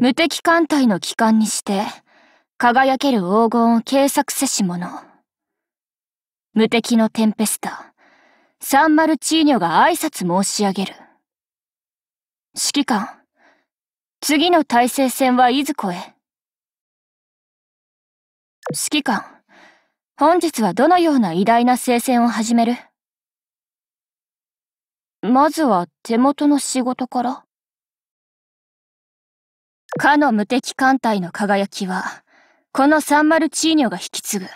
無敵艦隊の旗艦にして、輝ける黄金を計測せし者。無敵のテンペスタ、サンマルチーニョが挨拶申し上げる。指揮官、次の大制戦はいずこへ。指揮官、本日はどのような偉大な聖戦を始めるまずは手元の仕事から。かの無敵艦隊の輝きは、このサンマルチーニョが引き継ぐ。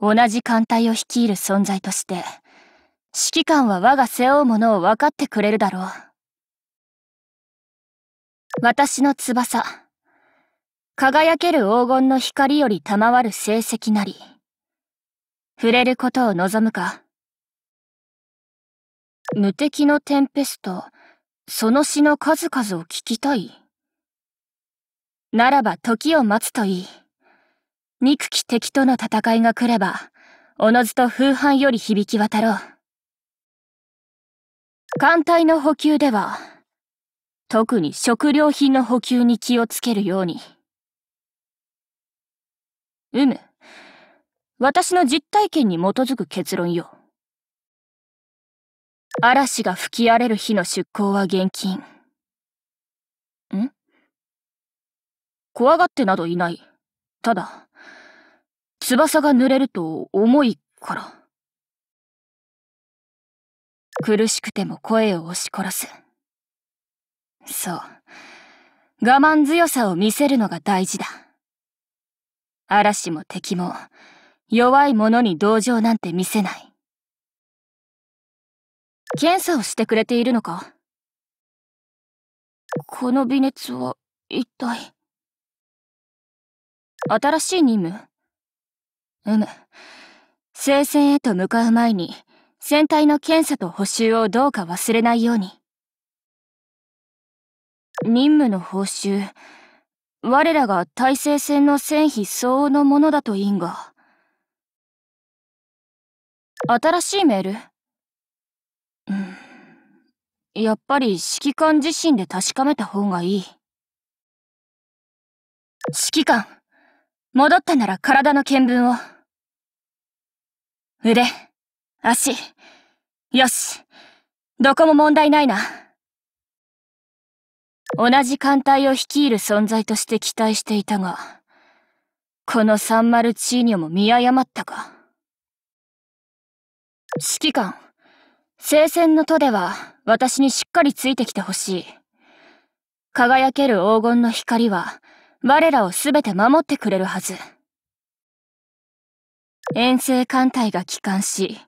同じ艦隊を率いる存在として、指揮官は我が背負うものを分かってくれるだろう。私の翼。輝ける黄金の光より賜る成績なり。触れることを望むか。無敵のテンペスト、その詩の数々を聞きたいならば時を待つといい。憎き敵との戦いが来れば、おのずと風帆より響き渡ろう。艦隊の補給では、特に食料品の補給に気をつけるように。うむ。私の実体験に基づく結論よ。嵐が吹き荒れる日の出航は厳禁。怖がってなどいない。ただ、翼が濡れると重いから。苦しくても声を押し殺す。そう。我慢強さを見せるのが大事だ。嵐も敵も、弱い者に同情なんて見せない。検査をしてくれているのかこの微熱は一体。新しい任務うむ。聖戦へと向かう前に、船体の検査と補修をどうか忘れないように。任務の報酬、我らが大西戦の戦費相応のものだといいんが。新しいメールうん。やっぱり指揮官自身で確かめた方がいい。指揮官戻ったなら体の見分を。腕、足、よし。どこも問題ないな。同じ艦隊を率いる存在として期待していたが、このサンマルチーニョも見誤ったか。指揮官、聖戦の都では私にしっかりついてきてほしい。輝ける黄金の光は、我らを全て守ってくれるはず。遠征艦隊が帰還し、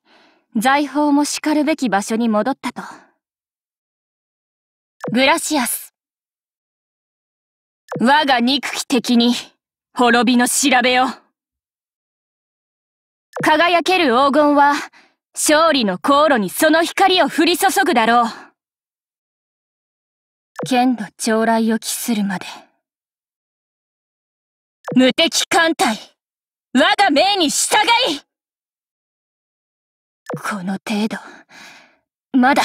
財宝も叱るべき場所に戻ったと。グラシアス。我が憎き敵に、滅びの調べよ。輝ける黄金は、勝利の航路にその光を降り注ぐだろう。剣の将来を期するまで。無敵艦隊我が命に従いこの程度まだ